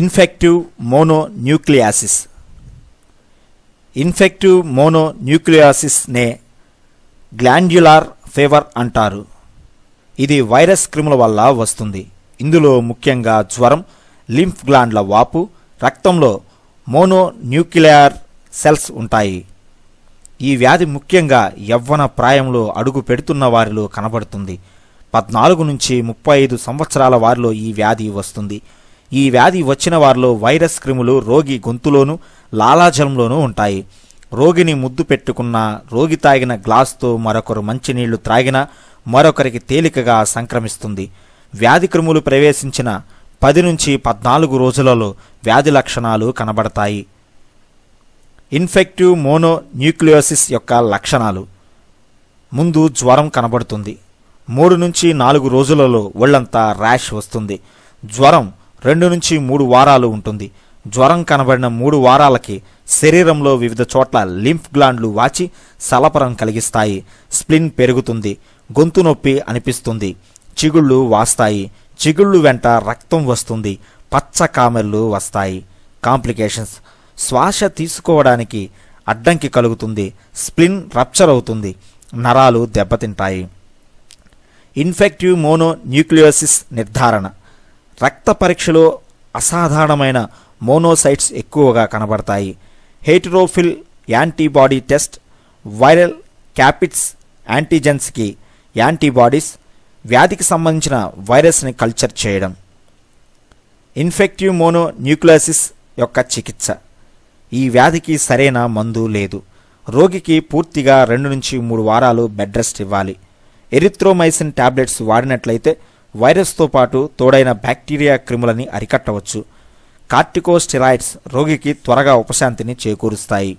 infective mononucleosis infective మోనోన్యూక్లియాసిస్నే glandular fever అంటారు ఇది వైరస్ క్రిముల వల్ల వస్తుంది ఇందులో ముఖ్యంగా జ్వరం లింఫ్ గ్లాండ్ల వాపు రక్తంలో న్యూక్లియార్ సెల్స్ ఉంటాయి ఈ వ్యాధి ముఖ్యంగా యవ్వన ప్రాయంలో అడుగు పెడుతున్న వారిలో కనబడుతుంది పద్నాలుగు నుంచి ముప్పై ఐదు సంవత్సరాల వారిలో ఈ వ్యాధి వస్తుంది ఈ వ్యాధి వచ్చిన వారిలో వైరస్ క్రిములు రోగి గొంతులోనూ లాలాజలంలోనూ ఉంటాయి రోగిని ముద్దు పెట్టుకున్న రోగి తాగిన గ్లాస్తో మరొకరు మంచినీళ్లు త్రాగినా మరొకరికి తేలికగా సంక్రమిస్తుంది వ్యాధి క్రిములు ప్రవేశించిన పది నుంచి పద్నాలుగు రోజులలో వ్యాధి లక్షణాలు కనబడతాయి ఇన్ఫెక్టివ్ మోనో న్యూక్లియోసిస్ యొక్క లక్షణాలు ముందు జ్వరం కనబడుతుంది మూడు నుంచి నాలుగు రోజులలో ఒళ్ళంతా ర్యాష్ వస్తుంది జ్వరం రెండు నుంచి మూడు వారాలు ఉంటుంది జ్వరం కనబడిన మూడు వారాలకి శరీరంలో వివిధ చోట్ల లింఫ్ గ్లాండ్లు వాచి సలపరం కలిగిస్తాయి స్ప్లిన్ పెరుగుతుంది గొంతు నొప్పి అనిపిస్తుంది చిగుళ్ళు వాస్తాయి చిగుళ్ళు వెంట రక్తం వస్తుంది పచ్చ కామెర్లు వస్తాయి కాంప్లికేషన్స్ శ్వాస తీసుకోవడానికి అడ్డంకి కలుగుతుంది స్ప్లిన్ రప్చర్ అవుతుంది నరాలు దెబ్బతింటాయి ఇన్ఫెక్టివ్ మోనో న్యూక్లియోసిస్ నిర్ధారణ రక్త పరీక్షలో అసాధారణమైన మోనోసైట్స్ ఎక్కువగా కనబడతాయి heterophile antibody test viral capsid యాంటీజెన్స్కి యాంటీబాడీస్ వ్యాధికి సంబంధించిన వైరస్ని కల్చర్ చేయడం ఇన్ఫెక్టివ్ మోనో న్యూక్లియోసిస్ యొక్క చికిత్స ఈ వ్యాధికి సరైన మందు లేదు రోగికి పూర్తిగా రెండు నుంచి మూడు వారాలు బెడ్ రెస్ట్ ఇవ్వాలి ఎరిత్రోమైసిన్ టాబ్లెట్స్ వాడినట్లయితే వైరస్తో పాటు తోడైన బ్యాక్టీరియా క్రిములని అరికట్టవచ్చు కార్టికోస్టెరాయిడ్స్ రోగికి త్వరగా ఉపశాంతిని చేకూరుస్తాయి